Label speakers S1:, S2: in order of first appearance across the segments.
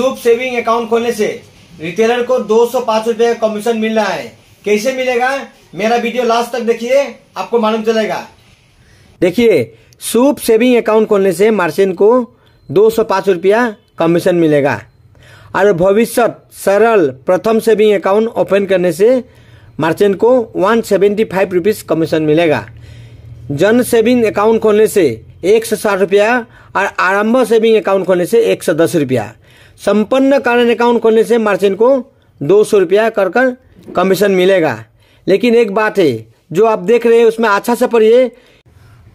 S1: शुभ saving account खोलने से retailer को दो सौ पांच रुपये का कमीशन मिल रहा है कैसे मिलेगा मेरा वीडियो लास्ट तक देखिए आपको मालूम चलेगा देखिए सूप सेविंग अकाउंट खोलने से मार्चेंट को दो सौ पाँच रुपया कमीशन मिलेगा और भविष्य सरल प्रथम सेविंग अकाउंट ओपन करने से मार्चेंट को one seventy five rupees commission मिलेगा जन सेविंग अकाउंट खोलने से एक सौ साठ रुपया और आरंभ सेविंग अकाउंट खोलने से एक सौ दस रुपया संपन्न करंट अकाउंट खोलने से मार्चेंट को दो सौ रुपया कर कर कमीशन मिलेगा लेकिन एक बात है जो आप देख रहे हैं उसमें अच्छा से पढ़िए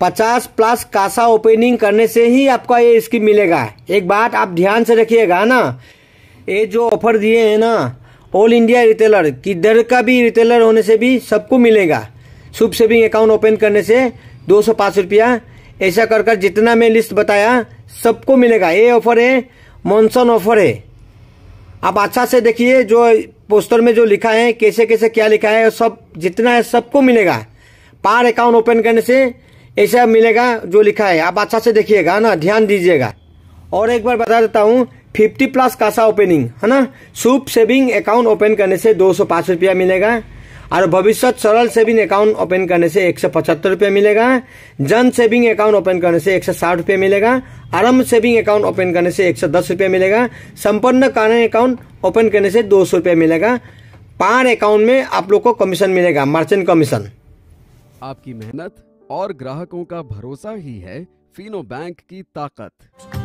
S1: पचास प्लस कासा ओपनिंग करने से ही आपका ये स्कीम मिलेगा एक बात आप ध्यान से रखिएगा ना ये जो ऑफर दिए हैं ना ऑल इंडिया रिटेलर किधर का भी रिटेलर होने से भी सबको मिलेगा सुप सेविंग अकाउंट ओपन करने से दो सौ पाँच रुपया ऐसा कर कर जितना मैं लिस्ट बताया सबको मिलेगा ये ऑफर है मॉनसन ऑफर है आप अच्छा से देखिए जो पोस्टर में जो लिखा है कैसे कैसे क्या लिखा है सब जितना है सबको मिलेगा पार अकाउंट ओपन करने से ऐसा मिलेगा जो लिखा है आप अच्छा से देखिएगा ना ध्यान दीजिएगा और एक बार बता देता हूँ फिफ्टी प्लस कासा ओपनिंग है ना सूप सेविंग अकाउंट ओपन करने से दो सौ पाँच रुपया मिलेगा और भविष्य सरल सेविंग अकाउंट ओपन करने से एक सौ पचहत्तर मिलेगा जन सेविंग अकाउंट ओपन करने से एक सौ साठ मिलेगा आरम्भ सेविंग अकाउंट ओपन करने से एक सौ दस मिलेगा संपन्न कारण अकाउंट ओपन करने से दो सौ मिलेगा पार अकाउंट में आप लोग को कमीशन मिलेगा मर्चेंट कमीशन
S2: आपकी मेहनत और ग्राहकों का भरोसा ही है फिनो बैंक की ताकत